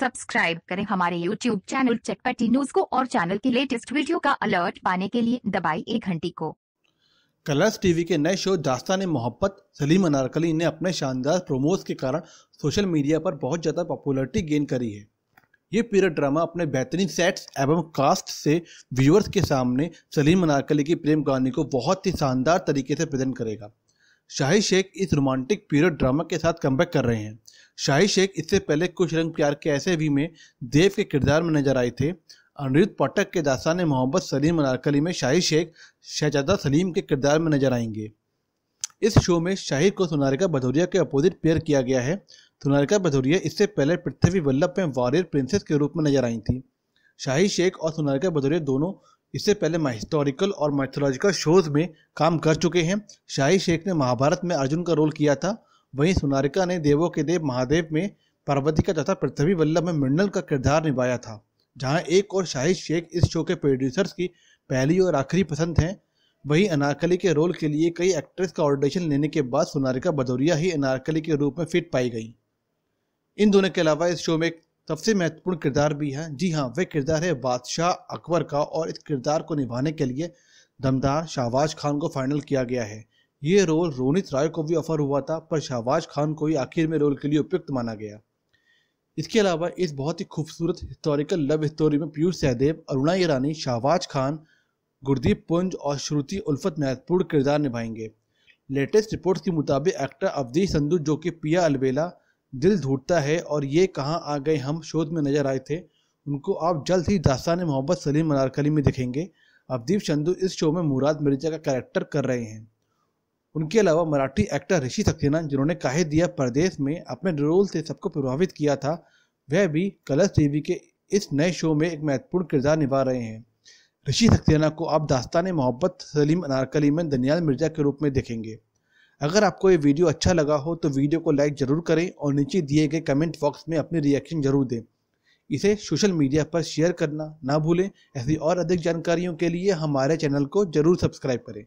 subscribe करें हमारे YouTube channel चटपटी न्यूज को और चैनल की लेटेस्ट वीडियो का अलर्ट पाने के लिए दबाई एक घंटी को कलर्स टीवी के नए शो दास्तान मोहब्बत सलीम अनारकली ने अपने शानदार प्रोमोज के कारण सोशल मीडिया पर बहुत ज़्यादा पॉपुलरिटी गेन करी है ये पीरियड ड्रामा अपने बेहतरीन सेट्स एवं कास्ट से व्यूअर्स के सामने सलीम अनारकली की प्रेम कहानी को बहुत ही शानदार तरीके से प्रेजेंट करेगा शाहिद शेख इस रोमांटिक पीरियड ड्रामा के साथ कमबैक कर रहे हैं शाही शेख इससे पहले कुछ रंग प्यार के ऐसे भी में देव के किरदार में नजर आए थे अनिरुद्ध पाठक के दास्तान मोहम्मद सलीम अनारकली में शाही शेख शहजादा सलीम के किरदार में नजर आएंगे इस शो में शाहिर को सोनारिका भदौरिया के अपोजिट पेयर किया गया है सोनारिका भदौरिया इससे पहले पृथ्वी वल्लभ में वॉरियर प्रिंसेस के रूप में नजर आई थी शाही शेख और सोनारिका भदौरिया दोनों इससे पहले हिस्टोरिकल और माइथोलॉजिकल शोज में काम कर चुके हैं शाही शेख ने महाभारत में अर्जुन का रोल किया था वहीं सुनारिका ने देवों के देव महादेव में पार्वती का तथा पृथ्वी वल्लभ में मंडल का किरदार निभाया था जहाँ एक और शाहिद शेख इस शो के प्रोड्यूसर्स की पहली और आखिरी पसंद हैं वहीं अनारकली के रोल के लिए कई एक्ट्रेस का ऑडिशन लेने के बाद सुनारिका भदौरिया ही अनारकली के रूप में फिट पाई गई इन दोनों के अलावा इस शो में सबसे महत्वपूर्ण किरदार भी है जी हाँ वह किरदार है बादशाह अकबर का और इस किरदार को निभाने के लिए दमदार शाहबाज खान को फाइनल किया गया है ये रोल रोनित राय को भी ऑफर हुआ था पर शहबाज खान को ही आखिर में रोल के लिए उपयुक्त माना गया इसके अलावा इस बहुत ही खूबसूरत हिस्टोरिकल लव स्टोरी में पीयूष सहदेव अरुणा ईरानी शाहबाज खान गुरदीप पुंज और श्रुति उल्फत महत्वपूर्ण किरदार निभाएंगे लेटेस्ट रिपोर्ट्स के मुताबिक एक्टर अवधेश संधु जो कि पिया अलबेला दिल ढूंढता है और ये कहाँ आ गए हम शोध में नजर आए थे उनको आप जल्द ही दास्तान मोहब्बत सलीम मनारकली में दिखेंगे अवदीप चंदू इस शो में मुराद मिर्जा का कैरेक्टर कर रहे हैं उनके अलावा मराठी एक्टर ऋषि सक्सेना जिन्होंने काहे दिया परदेश में अपने रोल से सबको प्रभावित किया था वह भी कलर्स टीवी के इस नए शो में एक महत्वपूर्ण किरदार निभा रहे हैं ऋषि सक्सेना को आप दास्तान मोहब्बत सलीम अनारकली में दनियाल मिर्जा के रूप में देखेंगे अगर आपको ये वीडियो अच्छा लगा हो तो वीडियो को लाइक ज़रूर करें और नीचे दिए गए कमेंट बॉक्स में अपनी रिएक्शन जरूर दें इसे सोशल मीडिया पर शेयर करना ना भूलें ऐसी और अधिक जानकारियों के लिए हमारे चैनल को ज़रूर सब्सक्राइब करें